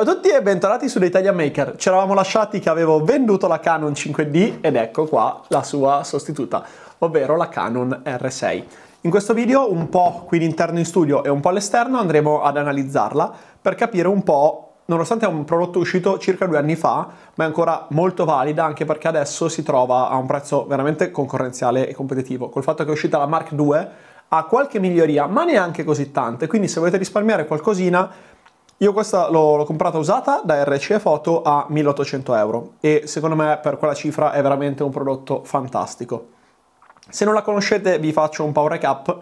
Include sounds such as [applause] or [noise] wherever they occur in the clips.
Ciao a tutti e bentornati su The Italia Maker. Ci eravamo lasciati che avevo venduto la Canon 5D ed ecco qua la sua sostituta, ovvero la Canon R6. In questo video, un po' qui all'interno in studio e un po' all'esterno, andremo ad analizzarla per capire un po' nonostante è un prodotto uscito circa due anni fa, ma è ancora molto valida anche perché adesso si trova a un prezzo veramente concorrenziale e competitivo. Col fatto che è uscita la Mark II ha qualche miglioria, ma neanche così tante, quindi se volete risparmiare qualcosina io questa l'ho, comprata usata da RCE Foto a 1800 euro e secondo me per quella cifra è veramente un prodotto fantastico. Se non la conoscete vi faccio un power recap.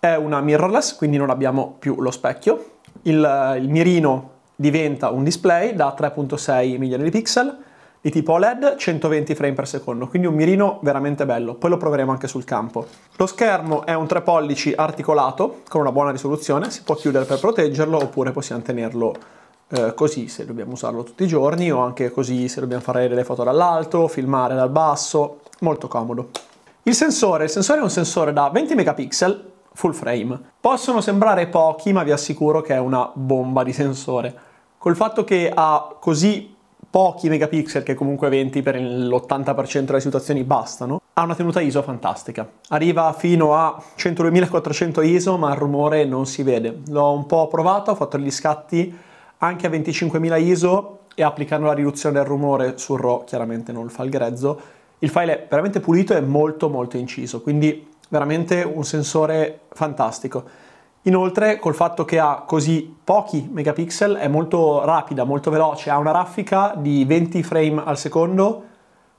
È una mirrorless, quindi non abbiamo più lo specchio. il, il mirino diventa un display da 3.6 milioni di pixel di tipo OLED 120 frame per secondo, quindi un mirino veramente bello, poi lo proveremo anche sul campo. Lo schermo è un 3 pollici articolato con una buona risoluzione, si può chiudere per proteggerlo oppure possiamo tenerlo eh, così se dobbiamo usarlo tutti i giorni o anche così se dobbiamo fare delle foto dall'alto, filmare dal basso, molto comodo. Il sensore, il sensore è un sensore da 20 megapixel full frame. Possono sembrare pochi ma vi assicuro che è una bomba di sensore. Col fatto che ha così pochi megapixel, che comunque 20 per l'80% delle situazioni bastano, ha una tenuta ISO fantastica. Arriva fino a 102.400 ISO, ma il rumore non si vede. L'ho un po' provato, ho fatto gli scatti anche a 25.000 ISO e applicando la riduzione del rumore sul RAW, chiaramente non fa il grezzo, il file è veramente pulito e molto molto inciso, quindi veramente un sensore fantastico. Inoltre col fatto che ha così pochi megapixel è molto rapida, molto veloce, ha una raffica di 20 frame al secondo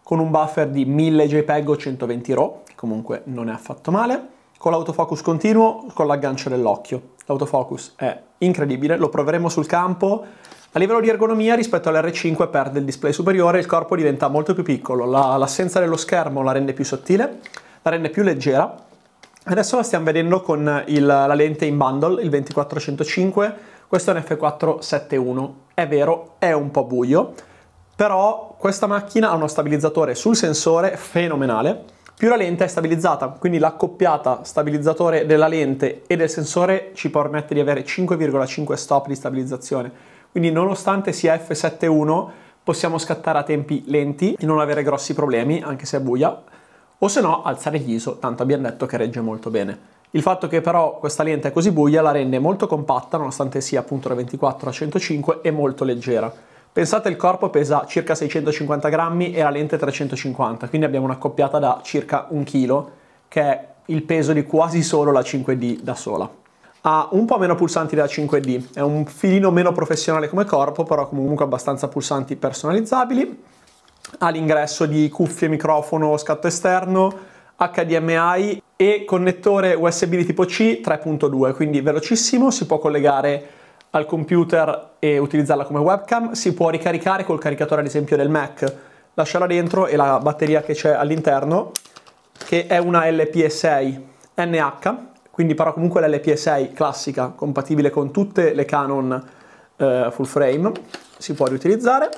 con un buffer di 1000 JPEG o 120 RAW, che comunque non è affatto male, con l'autofocus continuo, con l'aggancio dell'occhio. L'autofocus è incredibile, lo proveremo sul campo, a livello di ergonomia rispetto all'R5 perde il display superiore, il corpo diventa molto più piccolo, l'assenza dello schermo la rende più sottile, la rende più leggera Adesso la stiamo vedendo con il, la lente in bundle, il 2405, questo è un F471. È vero, è un po' buio, però questa macchina ha uno stabilizzatore sul sensore fenomenale, più la lente è stabilizzata, quindi l'accoppiata stabilizzatore della lente e del sensore ci permette di avere 5,5 stop di stabilizzazione. Quindi nonostante sia F71 possiamo scattare a tempi lenti e non avere grossi problemi, anche se è buia o se no alzare ISO, tanto abbiamo detto che regge molto bene. Il fatto che però questa lente è così buia la rende molto compatta, nonostante sia appunto da 24 a 105, e molto leggera. Pensate il corpo pesa circa 650 grammi e la lente 350, quindi abbiamo una coppiata da circa un chilo, che è il peso di quasi solo la 5D da sola. Ha un po' meno pulsanti della 5D, è un filino meno professionale come corpo, però comunque abbastanza pulsanti personalizzabili ha l'ingresso di cuffie, microfono, scatto esterno, HDMI e connettore USB di tipo C 3.2, quindi velocissimo, si può collegare al computer e utilizzarla come webcam, si può ricaricare col caricatore ad esempio del Mac, lasciarla dentro e la batteria che c'è all'interno, che è una LPSI NH, quindi però comunque l'LPSI classica, compatibile con tutte le Canon eh, full frame, si può riutilizzare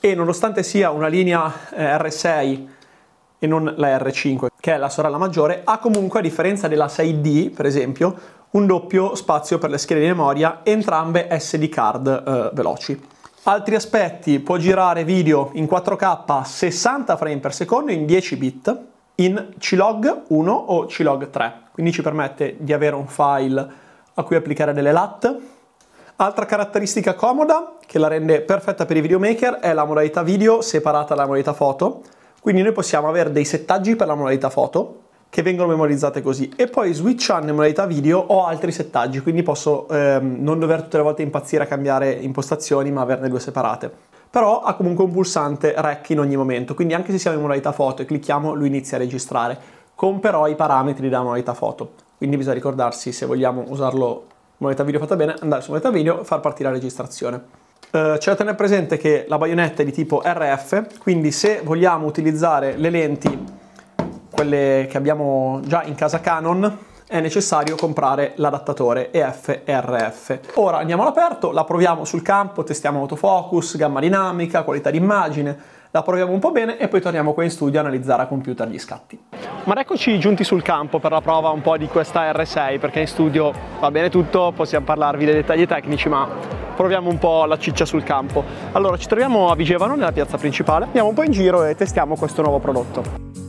e nonostante sia una linea eh, R6 e non la R5, che è la sorella maggiore, ha comunque, a differenza della 6D, per esempio, un doppio spazio per le schede di memoria, entrambe SD card eh, veloci. Altri aspetti, può girare video in 4K 60 frame per secondo in 10 bit in C-Log 1 o C-Log 3, quindi ci permette di avere un file a cui applicare delle LAT, Altra caratteristica comoda che la rende perfetta per i videomaker è la modalità video separata dalla modalità foto, quindi noi possiamo avere dei settaggi per la modalità foto che vengono memorizzate così e poi switchando in modalità video ho altri settaggi, quindi posso ehm, non dover tutte le volte impazzire a cambiare impostazioni ma averne due separate però ha comunque un pulsante rec in ogni momento, quindi anche se siamo in modalità foto e clicchiamo lui inizia a registrare, con però i parametri della modalità foto, quindi bisogna ricordarsi se vogliamo usarlo moneta video fatta bene, andare su moneta video, far partire la registrazione. Uh, c'è da tenere presente che la baionetta è di tipo RF, quindi se vogliamo utilizzare le lenti, quelle che abbiamo già in casa Canon, è necessario comprare l'adattatore EF-RF. Ora andiamo all'aperto, la proviamo sul campo, testiamo autofocus, gamma dinamica, qualità d'immagine, la proviamo un po' bene e poi torniamo qua in studio a analizzare a computer gli scatti. Ma eccoci giunti sul campo per la prova un po' di questa R6 perché in studio va bene tutto, possiamo parlarvi dei dettagli tecnici ma proviamo un po' la ciccia sul campo. Allora ci troviamo a Vigevano nella piazza principale, andiamo un po' in giro e testiamo questo nuovo prodotto.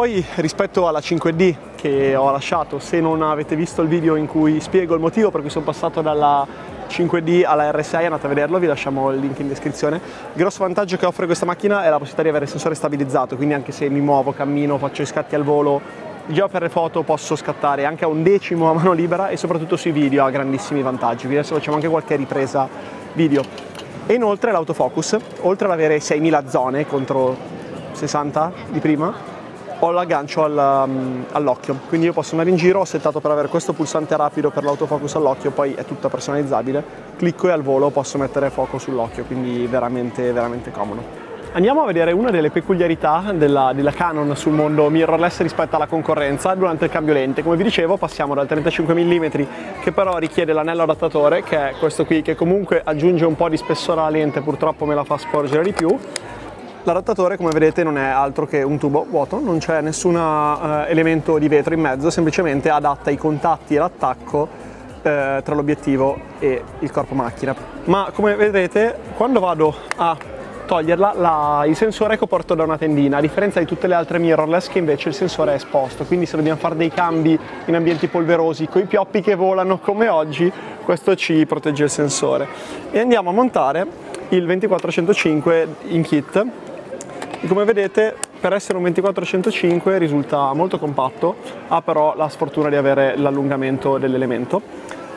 Poi rispetto alla 5D che ho lasciato, se non avete visto il video in cui spiego il motivo per cui sono passato dalla 5D alla R6, andate a vederlo, vi lasciamo il link in descrizione. Il grosso vantaggio che offre questa macchina è la possibilità di avere il sensore stabilizzato, quindi anche se mi muovo, cammino, faccio i scatti al volo, già per le foto posso scattare anche a un decimo a mano libera e soprattutto sui video ha grandissimi vantaggi, quindi adesso facciamo anche qualche ripresa video. E inoltre l'autofocus, oltre ad avere 6000 zone contro 60 di prima, ho l'aggancio mm, all'occhio, quindi io posso andare in giro, ho settato per avere questo pulsante rapido per l'autofocus all'occhio, poi è tutta personalizzabile, clicco e al volo posso mettere fuoco sull'occhio, quindi veramente, veramente comodo. Andiamo a vedere una delle peculiarità della, della, Canon sul mondo mirrorless rispetto alla concorrenza durante il cambio lente. Come vi dicevo passiamo dal 35 mm che però richiede l'anello adattatore che è questo qui che comunque aggiunge un po' di spessore alla lente, purtroppo me la fa sporgere di più L'adattatore come vedete non è altro che un tubo vuoto, non c'è nessun eh, elemento di vetro in mezzo, semplicemente adatta i contatti e l'attacco eh, tra l'obiettivo e il corpo macchina. Ma come vedete quando vado a toglierla la, il sensore è coperto da una tendina a differenza di tutte le altre mirrorless che invece il sensore è esposto quindi se dobbiamo fare dei cambi in ambienti polverosi con i pioppi che volano come oggi questo ci protegge il sensore e andiamo a montare il 2405 in kit come vedete per essere un 2405 risulta molto compatto, ha però la sfortuna di avere l'allungamento dell'elemento.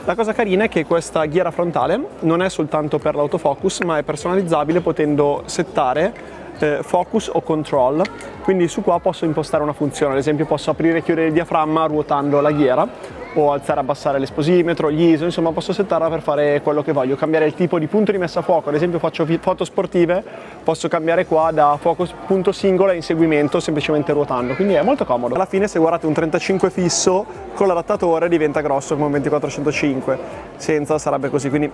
La cosa carina è che questa ghiera frontale non è soltanto per l'autofocus ma è personalizzabile potendo settare eh, focus o control, quindi su qua posso impostare una funzione, ad esempio posso aprire e chiudere il diaframma ruotando la ghiera o alzare e abbassare l'esposimetro, gli ISO, insomma posso settarla per fare quello che voglio, cambiare il tipo di punto di messa a fuoco, ad esempio faccio foto sportive, posso cambiare qua da fuoco punto singolo a inseguimento semplicemente ruotando, quindi è molto comodo. Alla fine se guardate un 35 fisso con l'adattatore diventa grosso come un 2405, senza sarebbe così, quindi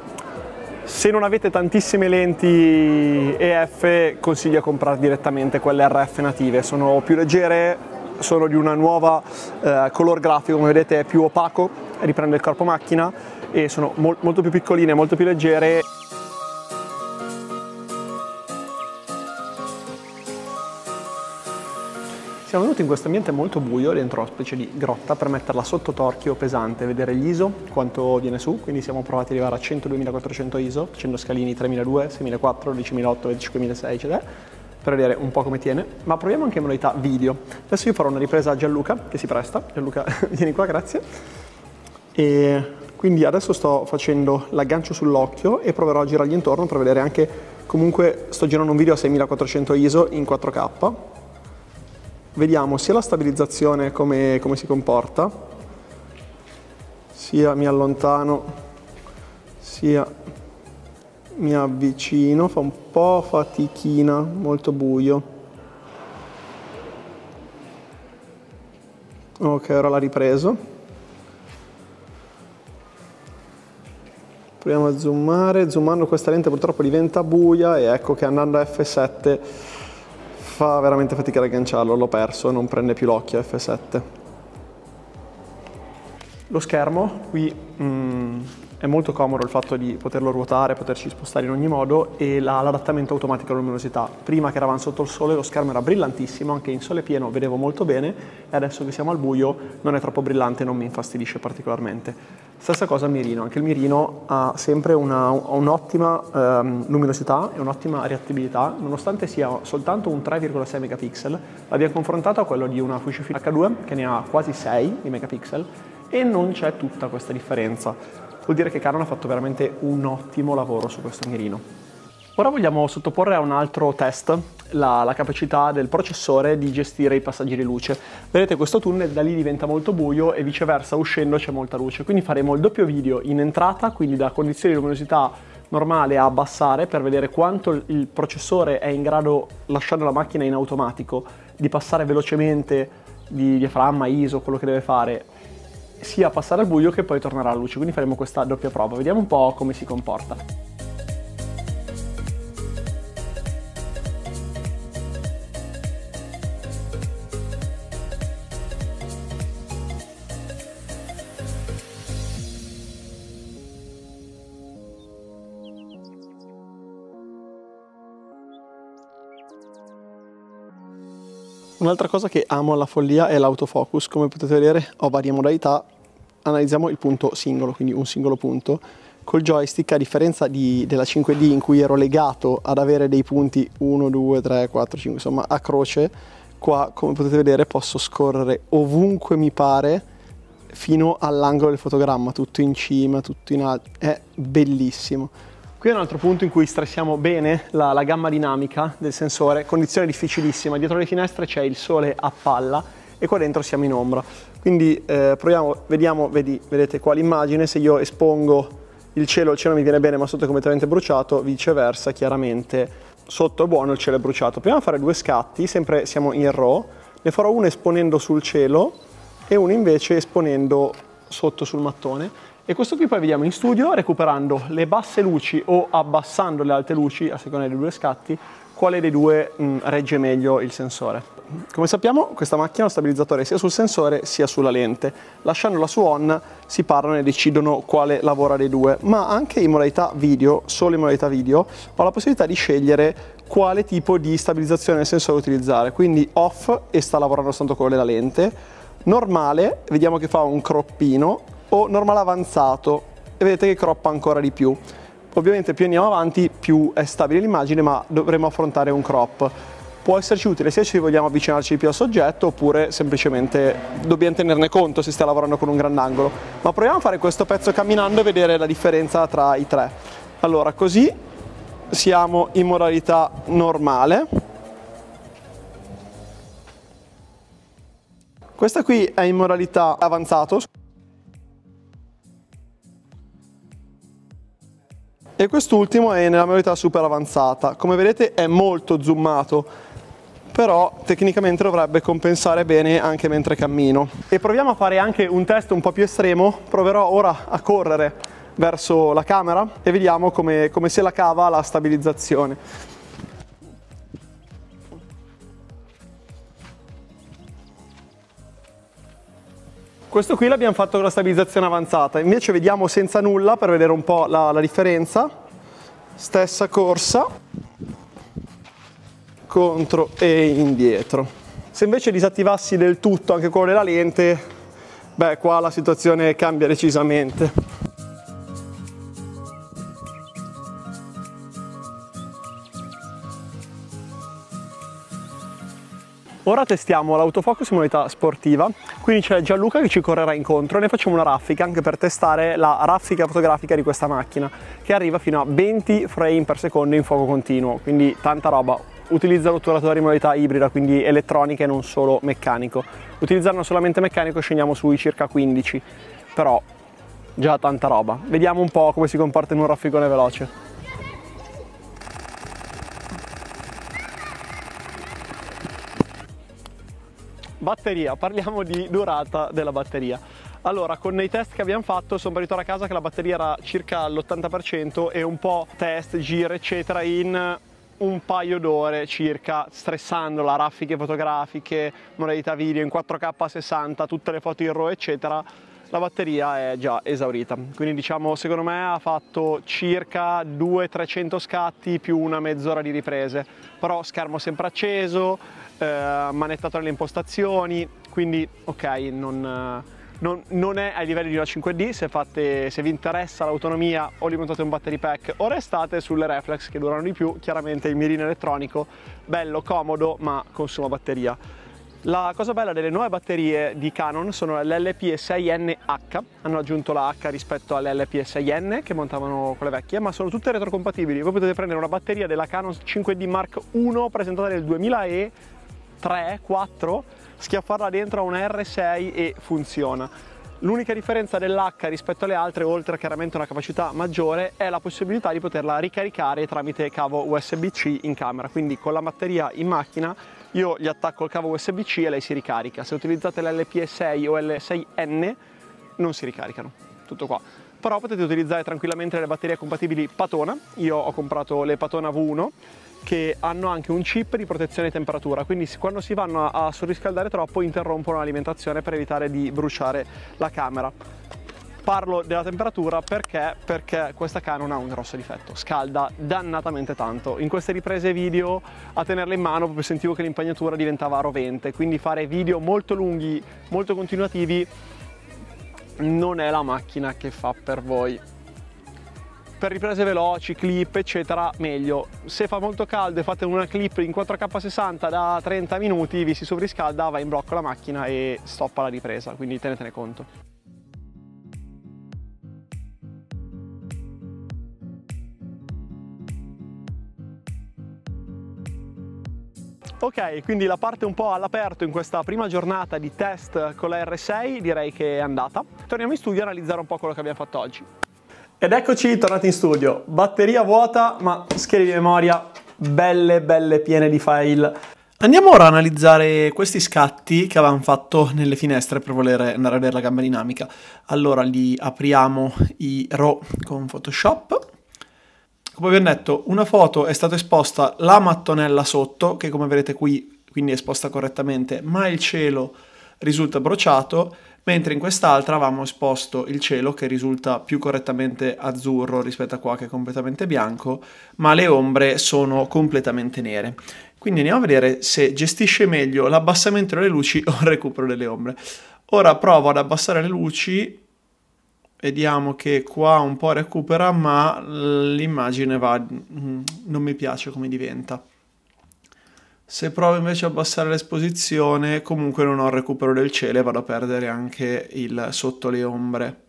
se non avete tantissime lenti EF consiglio a comprare direttamente quelle RF native, sono più leggere, sono di una nuova eh, color grafico, come vedete è più opaco, riprende il corpo macchina e sono mol molto più piccoline, molto più leggere. Siamo venuti in questo ambiente molto buio, dentro una specie di grotta, per metterla sotto torchio pesante, vedere l'ISO, quanto viene su, quindi siamo provati ad arrivare a 102.400 ISO, facendo scalini 3.200, 6.400, 10.800, 25.600, eccetera, per vedere un po' come tiene, ma proviamo anche in modalità video. Adesso io farò una ripresa a Gianluca, che si presta. Gianluca, [laughs] vieni qua, grazie. E quindi adesso sto facendo l'aggancio sull'occhio e proverò a girargli intorno per vedere anche... Comunque sto girando un video a 6400 ISO in 4K vediamo sia la stabilizzazione come, come si comporta, sia mi allontano, sia mi avvicino, fa un po' fatichina, molto buio. Ok, ora l'ha ripreso. Proviamo a zoomare, zoomando questa lente purtroppo diventa buia e ecco che andando a F7 fa veramente fatica ad agganciarlo, l'ho perso, non prende più l'occhio F7. Lo schermo qui mh, mm, è molto comodo il fatto di poterlo ruotare, poterci spostare in ogni modo e l'adattamento automatico alla luminosità. Prima che eravamo sotto il sole lo schermo era brillantissimo, anche in sole pieno vedevo molto bene e adesso che siamo al buio non è troppo brillante, e non mi infastidisce particolarmente. Stessa cosa al mirino, anche il mirino ha sempre un'ottima un ehm, luminosità e un'ottima reattibilità, nonostante sia soltanto un 3,6 megapixel, l'abbiamo confrontato a quello di una Fujifilm H2 che ne ha quasi 6 di megapixel e non c'è tutta questa differenza vuol dire che Canon ha fatto veramente un ottimo lavoro su questo mirino. Ora vogliamo sottoporre a un altro test la, la, capacità del processore di gestire i passaggi di luce. Vedete questo tunnel da lì diventa molto buio e viceversa uscendo c'è molta luce, quindi faremo il doppio video in entrata, quindi da condizioni di luminosità normale a abbassare per vedere quanto il processore è in grado, lasciando la macchina in automatico, di passare velocemente di diaframma, ISO, quello che deve fare sia passare al buio che poi tornare alla luce, quindi faremo questa doppia prova, vediamo un po' come si comporta. Un'altra cosa che amo alla follia è l'autofocus, come potete vedere ho varie modalità, analizziamo il punto singolo, quindi un singolo punto. Col joystick, a differenza di, della 5D in cui ero legato ad avere dei punti 1, 2, 3, 4, 5, insomma a croce, qua come potete vedere posso scorrere ovunque mi pare fino all'angolo del fotogramma, tutto in cima, tutto in alto, è bellissimo. Qui è un altro punto in cui stressiamo bene la, la gamma dinamica del sensore, condizione difficilissima, dietro le finestre c'è il sole a palla e qua dentro siamo in ombra. Quindi eh, proviamo, vediamo, vedi, vedete qua l'immagine, se io espongo il cielo, il cielo mi viene bene ma sotto è completamente bruciato, viceversa chiaramente sotto è buono il cielo è bruciato. Proviamo a fare due scatti, sempre siamo in RAW, ne farò uno esponendo sul cielo e uno invece esponendo sotto sul mattone e questo qui poi vediamo in studio recuperando le basse luci o abbassando le alte luci a seconda dei due scatti quale dei due mh, mm, regge meglio il sensore. Come sappiamo questa macchina ha uno stabilizzatore sia sul sensore sia sulla lente. Lasciandola su on si parlano e decidono quale lavora dei due, ma anche in modalità video, solo in modalità video, ho la possibilità di scegliere quale tipo di stabilizzazione del sensore utilizzare, quindi off e sta lavorando soltanto con la lente, normale, vediamo che fa un croppino o normale avanzato e vedete che croppa ancora di più. Ovviamente più andiamo avanti più è stabile l'immagine ma dovremo affrontare un crop. Può esserci utile sia se vogliamo avvicinarci di più al soggetto oppure semplicemente dobbiamo tenerne conto se stiamo lavorando con un grandangolo. Ma proviamo a fare questo pezzo camminando e vedere la differenza tra i tre. Allora così siamo in modalità normale. Questa qui è in modalità avanzato. e quest'ultimo è nella modalità super avanzata. Come vedete è molto zoomato, però tecnicamente dovrebbe compensare bene anche mentre cammino. E proviamo a fare anche un test un po' più estremo, proverò ora a correre verso la camera e vediamo come, come se la cava la stabilizzazione. questo qui l'abbiamo fatto con la stabilizzazione avanzata, invece vediamo senza nulla per vedere un po' la, la differenza. Stessa corsa, contro e indietro. Se invece disattivassi del tutto anche quello della lente, beh qua la situazione cambia decisamente. Ora testiamo l'autofocus in modalità sportiva, quindi c'è Gianluca che ci correrà incontro e ne facciamo una raffica anche per testare la raffica fotografica di questa macchina che arriva fino a 20 frame per secondo in fuoco continuo, quindi tanta roba. Utilizza l'otturatore in modalità ibrida, quindi elettronica e non solo meccanico. Utilizzando solamente meccanico scendiamo sui circa 15, però già tanta roba. Vediamo un po' come si comporta in un rafficone veloce. Batteria, parliamo di durata della batteria. Allora, con i test che abbiamo fatto sono partito a casa che la batteria era circa all'80% e un po' test, giro eccetera in un paio d'ore circa stressandola, raffiche fotografiche, modalità video in 4K 60, tutte le foto in RAW eccetera la batteria è già esaurita quindi diciamo secondo me ha fatto circa 200-300 scatti più una mezz'ora di riprese però schermo sempre acceso eh, manettato nelle impostazioni quindi ok non, eh, non, non, è ai livelli di una 5D se, fate, se vi interessa l'autonomia o li montate un battery pack o restate sulle reflex che durano di più chiaramente il mirino elettronico bello comodo ma consuma batteria la cosa bella delle nuove batterie di Canon sono l'LP6NH, hanno aggiunto la H rispetto all'LP6N che montavano quelle vecchie, ma sono tutte retrocompatibili. Voi potete prendere una batteria della Canon 5D Mark I presentata nel 2003 4 schiaffarla dentro a un R6 e funziona. L'unica differenza dell'H rispetto alle altre, oltre a chiaramente una capacità maggiore, è la possibilità di poterla ricaricare tramite cavo USB-C in camera, quindi con la batteria in macchina io gli attacco il cavo USB-C e lei si ricarica. Se utilizzate llp 6 o L6N non si ricaricano. Tutto qua. Però potete utilizzare tranquillamente le batterie compatibili Patona. Io ho comprato le Patona V1 che hanno anche un chip di protezione temperatura, quindi quando si vanno a, a surriscaldare troppo interrompono l'alimentazione per evitare di bruciare la camera. Parlo della temperatura perché? Perché questa Canon ha un grosso difetto, scalda dannatamente tanto. In queste riprese video a tenerla in mano proprio sentivo che l'impagnatura diventava rovente, quindi fare video molto lunghi, molto continuativi non è la macchina che fa per voi per riprese veloci, clip eccetera meglio. Se fa molto caldo e fate una clip in 4K60 da 30 minuti vi si sovriscalda, va in blocco la macchina e stoppa la ripresa, quindi tenetene conto. Ok, quindi la parte un po' all'aperto in questa prima giornata di test con la R6 direi che è andata. Torniamo in studio a analizzare un po' quello che abbiamo fatto oggi. Ed eccoci tornati in studio. Batteria vuota, ma schede di memoria belle belle piene di file. Andiamo ora a analizzare questi scatti che avevamo fatto nelle finestre per voler andare a vedere la gamba dinamica. Allora li apriamo i RAW con Photoshop come vi detto, una foto è stata esposta la mattonella sotto, che come vedete qui, quindi è esposta correttamente, ma il cielo risulta bruciato, mentre in quest'altra avevamo esposto il cielo che risulta più correttamente azzurro rispetto a qua che è completamente bianco, ma le ombre sono completamente nere. Quindi andiamo a vedere se gestisce meglio l'abbassamento delle luci o il recupero delle ombre. Ora provo ad abbassare le luci vediamo che qua un po' recupera ma l'immagine va mm, non mi piace come diventa se provo invece a abbassare l'esposizione comunque non ho il recupero del cielo e vado a perdere anche il sotto le ombre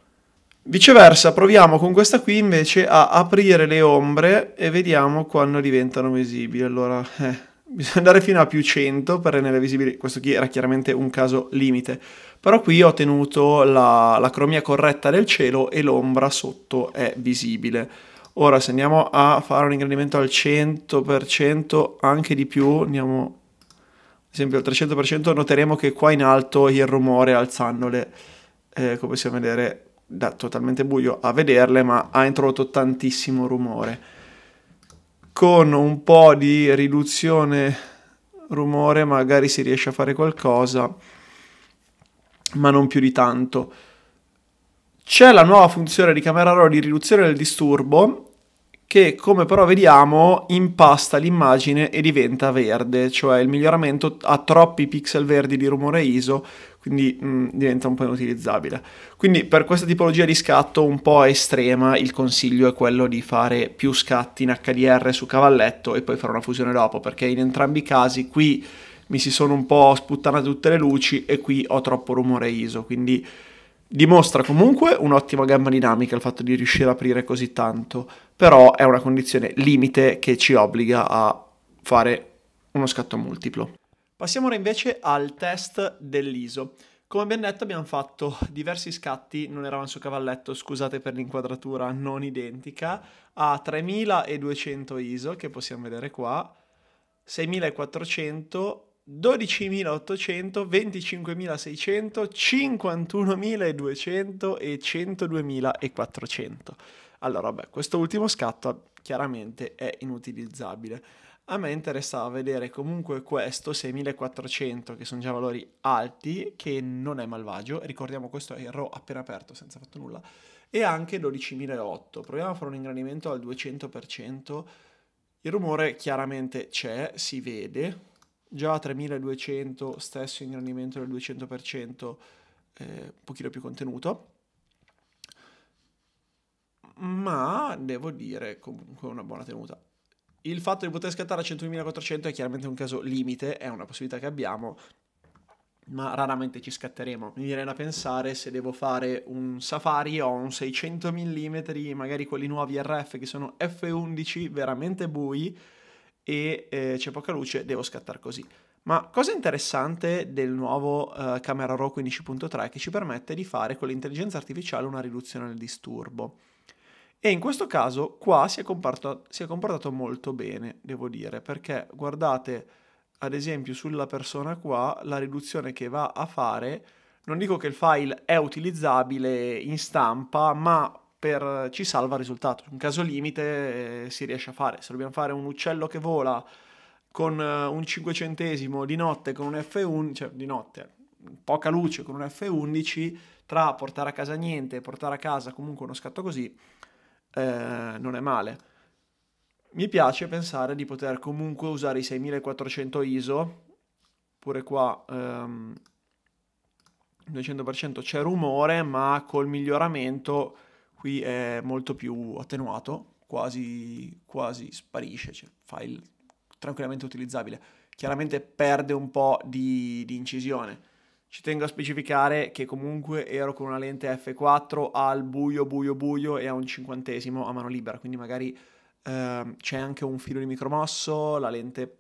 viceversa proviamo con questa qui invece a aprire le ombre e vediamo quando diventano visibili allora eh, bisogna andare fino a più 100 per rendere visibili, questo qui era chiaramente un caso limite, però qui ho tenuto la, la cromia corretta del cielo e l'ombra sotto è visibile. Ora se andiamo a fare un ingrandimento al 100% anche di più, andiamo ad esempio al 300% noteremo che qua in alto il rumore alzandole, eh, come possiamo vedere, da totalmente buio a vederle, ma ha introdotto tantissimo rumore con un po' di riduzione rumore magari si riesce a fare qualcosa, ma non più di tanto. C'è la nuova funzione di camera RAW di riduzione del disturbo che come però vediamo impasta l'immagine e diventa verde, cioè il miglioramento ha troppi pixel verdi di rumore ISO quindi mh, mm, diventa un po' inutilizzabile. Quindi per questa tipologia di scatto un po' estrema il consiglio è quello di fare più scatti in HDR su cavalletto e poi fare una fusione dopo, perché in entrambi i casi qui mi si sono un po' sputtanate tutte le luci e qui ho troppo rumore ISO, quindi dimostra comunque un'ottima gamma dinamica il fatto di riuscire ad aprire così tanto, però è una condizione limite che ci obbliga a fare uno scatto multiplo. Passiamo ora invece al test dell'ISO. Come abbiamo detto abbiamo fatto diversi scatti, non eravamo su cavalletto, scusate per l'inquadratura non identica, a 3200 ISO che possiamo vedere qua, 6400, 12800, 25600, 51200 e 102400. Allora, vabbè, questo ultimo scatto chiaramente è inutilizzabile. A me interessava vedere comunque questo 6400, che sono già valori alti, che non è malvagio. Ricordiamo questo è il RO appena aperto, senza fatto nulla. E anche 12008. Proviamo a fare un ingrandimento al 200%. Il rumore chiaramente c'è, si vede. Già a 3200, stesso ingrandimento del 200%, eh, un pochino più contenuto ma devo dire comunque una buona tenuta il fatto di poter scattare a 100.400 è chiaramente un caso limite, è una possibilità che abbiamo, ma raramente ci scatteremo. Mi viene da pensare se devo fare un Safari o un 600 mm, magari quelli nuovi RF che sono F11, veramente bui, e eh, c'è poca luce, devo scattare così. Ma cosa interessante del nuovo eh, Camera RAW 15.3 che ci permette di fare con l'intelligenza artificiale una riduzione del disturbo. E in questo caso qua si è, comportato, si è comportato molto bene, devo dire, perché guardate ad esempio sulla persona qua la riduzione che va a fare, non dico che il file è utilizzabile in stampa, ma per, ci salva il risultato. In caso limite eh, si riesce a fare. Se dobbiamo fare un uccello che vola con eh, un 5 centesimo di notte con un f 1 cioè di notte, poca luce con un F11, tra portare a casa niente e portare a casa comunque uno scatto così, eh, non è male. Mi piace pensare di poter comunque usare i 6400 ISO, pure qua ehm, 200% c'è rumore, ma col miglioramento qui è molto più attenuato, quasi, quasi sparisce, cioè file tranquillamente utilizzabile. Chiaramente perde un po' di, di incisione ci tengo a specificare che comunque ero con una lente f4 al buio, buio, buio e a un cinquantesimo a mano libera, quindi magari eh, c'è anche un filo di micromosso, la lente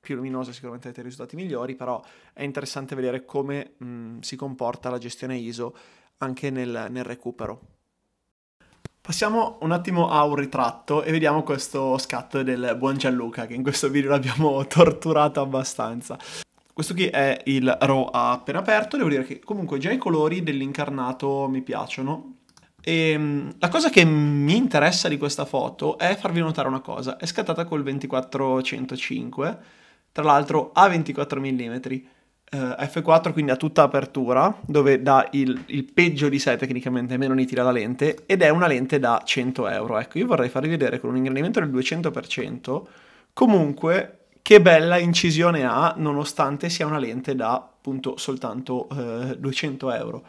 più luminosa sicuramente avete risultati migliori, però è interessante vedere come mh, mm, si comporta la gestione ISO anche nel, nel recupero. Passiamo un attimo a un ritratto e vediamo questo scatto del buon Gianluca che in questo video l'abbiamo [laughs] torturato abbastanza. Questo qui è il RAW appena aperto, devo dire che comunque già i colori dell'incarnato mi piacciono. E ehm, la cosa che mi interessa di questa foto è farvi notare una cosa, è scattata col 2405, tra l'altro a 24 mm, f4 quindi a tutta apertura, dove dà il, il, peggio di sé tecnicamente, meno nitida la lente, ed è una lente da 100 euro. Ecco, io vorrei farvi vedere con un ingrandimento del 200%, comunque che bella incisione ha, nonostante sia una lente da appunto soltanto eh, 200 euro.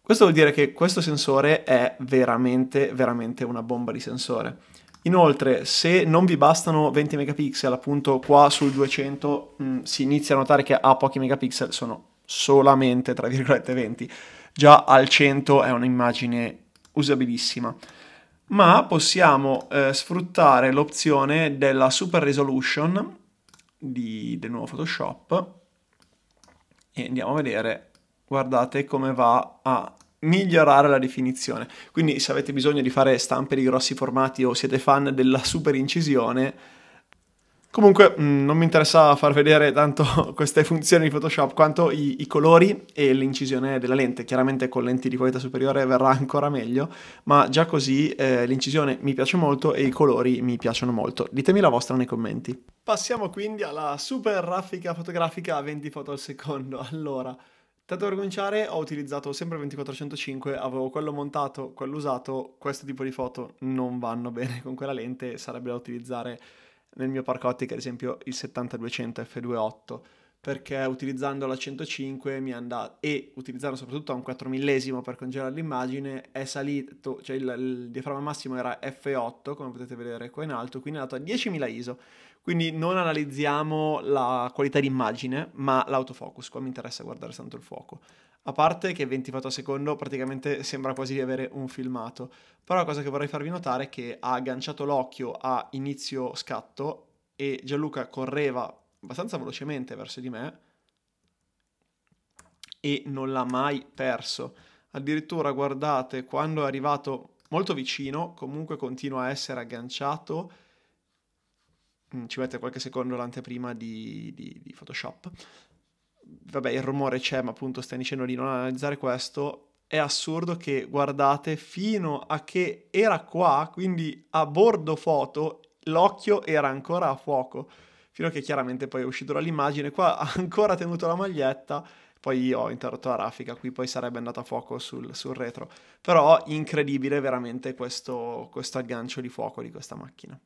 Questo vuol dire che questo sensore è veramente, veramente una bomba di sensore. Inoltre, se non vi bastano 20 megapixel, appunto qua sul 200 mh, mm, si inizia a notare che ha pochi megapixel, sono solamente, tra virgolette, 20. Già al 100 è un'immagine usabilissima ma possiamo eh, sfruttare l'opzione della Super Resolution di, del nuovo Photoshop e andiamo a vedere, guardate come va a migliorare la definizione. Quindi se avete bisogno di fare stampe di grossi formati o siete fan della super incisione, Comunque mh, mm, non mi interessa far vedere tanto [laughs] queste funzioni di Photoshop quanto i, i, colori e l'incisione della lente. Chiaramente con lenti di qualità superiore verrà ancora meglio, ma già così eh, l'incisione mi piace molto e i colori mi piacciono molto. Ditemi la vostra nei commenti. Passiamo quindi alla super raffica fotografica a 20 foto al secondo. [laughs] Allora, Tanto per cominciare ho utilizzato sempre 2405, avevo quello montato, quello usato, questo tipo di foto non vanno bene con quella lente, sarebbe da utilizzare nel mio parco ottica ad esempio il 7200 F28 perché utilizzando la 105 mi è andato e utilizzando soprattutto a un 4 millesimo per congelare l'immagine è salito, cioè il, il diaframma massimo era F8 come potete vedere qua in alto, quindi è andato a 10.000 ISO. Quindi non analizziamo la qualità di immagine, ma l'autofocus, qua mi interessa guardare tanto il fuoco. A parte che 20 foto al secondo praticamente sembra quasi di avere un filmato. Però la cosa che vorrei farvi notare è che ha agganciato l'occhio a inizio scatto e Gianluca correva abbastanza velocemente verso di me e non l'ha mai perso. Addirittura guardate, quando è arrivato molto vicino, comunque continua a essere agganciato, mm, ci mette qualche secondo l'anteprima di, di, di Photoshop, vabbè il rumore c'è ma appunto stai dicendo di non analizzare questo, è assurdo che guardate fino a che era qua, quindi a bordo foto, l'occhio era ancora a fuoco, fino a che chiaramente poi è uscito dall'immagine, qua ha ancora tenuto la maglietta, poi ho interrotto la raffica, qui poi sarebbe andato a fuoco sul, sul retro, però incredibile veramente questo, questo aggancio di fuoco di questa macchina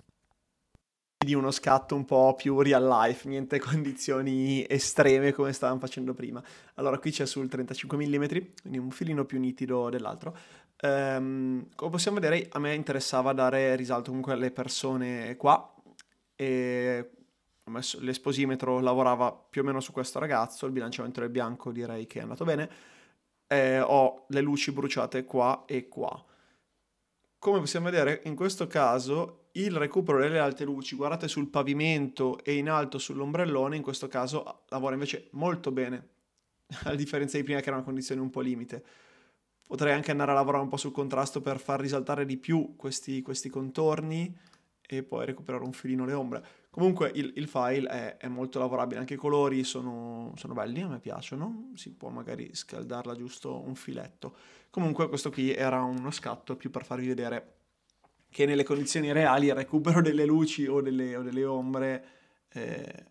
di uno scatto un po' più real life, niente [laughs] condizioni estreme come stavamo facendo prima. Allora qui c'è sul 35 mm, quindi un filino più nitido dell'altro. Ehm, come possiamo vedere a me interessava dare risalto comunque alle persone qua e ho messo, l'esposimetro lavorava più o meno su questo ragazzo, il bilanciamento del bianco direi che è andato bene. Eh, ho le luci bruciate qua e qua. Come possiamo vedere in questo caso il recupero delle alte luci, guardate sul pavimento e in alto sull'ombrellone, in questo caso ah, lavora invece molto bene, [laughs] a differenza di prima che era una condizione un po' limite. Potrei anche andare a lavorare un po' sul contrasto per far risaltare di più questi, questi contorni e poi recuperare un filino le ombre. Comunque il, il file è, è, molto lavorabile, anche i colori sono, sono belli, a me piacciono, si può magari scaldarla giusto un filetto. Comunque questo qui era uno scatto più per farvi vedere che nelle condizioni reali il recupero delle luci o delle, o delle ombre eh,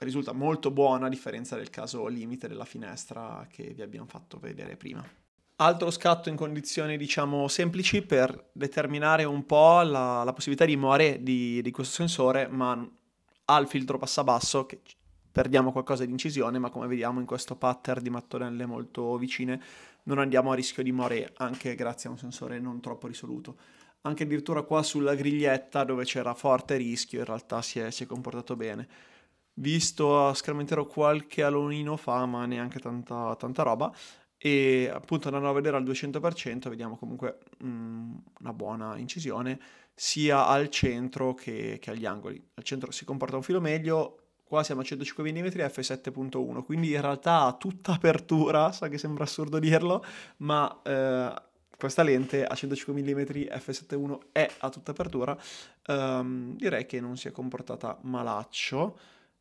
risulta molto buono a differenza del caso limite della finestra che vi abbiamo fatto vedere prima. Altro scatto in condizioni diciamo semplici per determinare un po' la, la possibilità di moaré di, di, questo sensore ma al filtro passabasso che perdiamo qualcosa di incisione ma come vediamo in questo pattern di mattonelle molto vicine non andiamo a rischio di moaré anche grazie a un sensore non troppo risoluto anche addirittura qua sulla griglietta dove c'era forte rischio, in realtà si è, si è comportato bene. Visto a Scramentero qualche alonino fa, ma neanche tanta, tanta roba. E appunto andando a vedere al 200% vediamo comunque mh, mm, una buona incisione sia al centro che, che, agli angoli. Al centro si comporta un filo meglio, qua siamo a 105 mm f7.1, quindi in realtà ha tutta apertura, so che sembra assurdo dirlo, ma eh, questa lente a 105 mm f7.1 è a tutta apertura, um, direi che non si è comportata malaccio.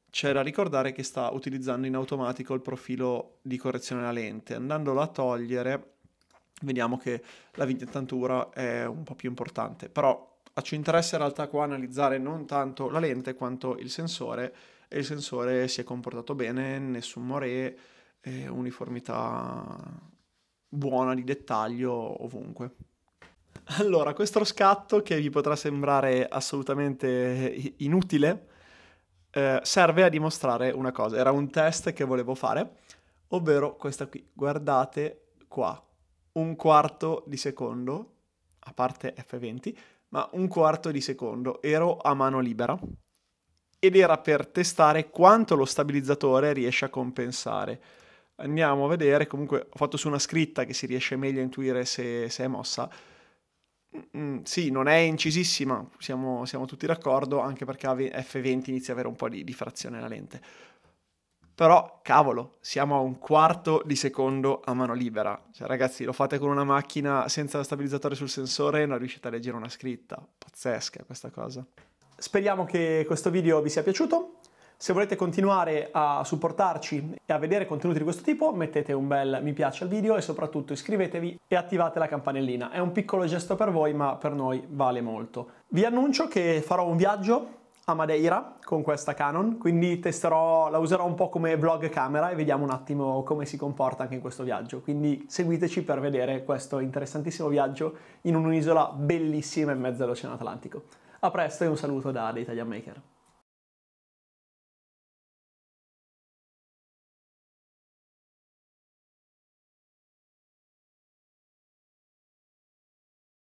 C'è da ricordare che sta utilizzando in automatico il profilo di correzione della lente. Andandolo a togliere, vediamo che la vignettantura è un po' più importante. Però ci interessa in realtà qua analizzare non tanto la lente quanto il sensore. E il sensore si è comportato bene, nessun moré, eh, uniformità buona di dettaglio ovunque. Allora, questo scatto che vi potrà sembrare assolutamente eh, inutile, eh, serve a dimostrare una cosa. Era un test che volevo fare, ovvero questa qui. Guardate qua, un quarto di secondo, a parte F20, ma un quarto di secondo. Ero a mano libera ed era per testare quanto lo stabilizzatore riesce a compensare andiamo a vedere, comunque ho fatto su una scritta che si riesce meglio a intuire se, se è mossa. Mm, mm sì, non è incisissima, siamo, siamo, tutti d'accordo, anche perché F20 inizia ad avere un po' di, diffrazione frazione la lente. Però, cavolo, siamo a un quarto di secondo a mano libera. Cioè, ragazzi, lo fate con una macchina senza stabilizzatore sul sensore e non riuscite a leggere una scritta. Pazzesca questa cosa. Speriamo che questo video vi sia piaciuto. Se volete continuare a supportarci e a vedere contenuti di questo tipo, mettete un bel mi piace al video e soprattutto iscrivetevi e attivate la campanellina. È un piccolo gesto per voi, ma per noi vale molto. Vi annuncio che farò un viaggio a Madeira con questa Canon, quindi testerò, la userò un po' come vlog camera e vediamo un attimo come si comporta anche in questo viaggio. Quindi seguiteci per vedere questo interessantissimo viaggio in un'isola bellissima in mezzo all'Oceano Atlantico. A presto e un saluto da The Italian Maker.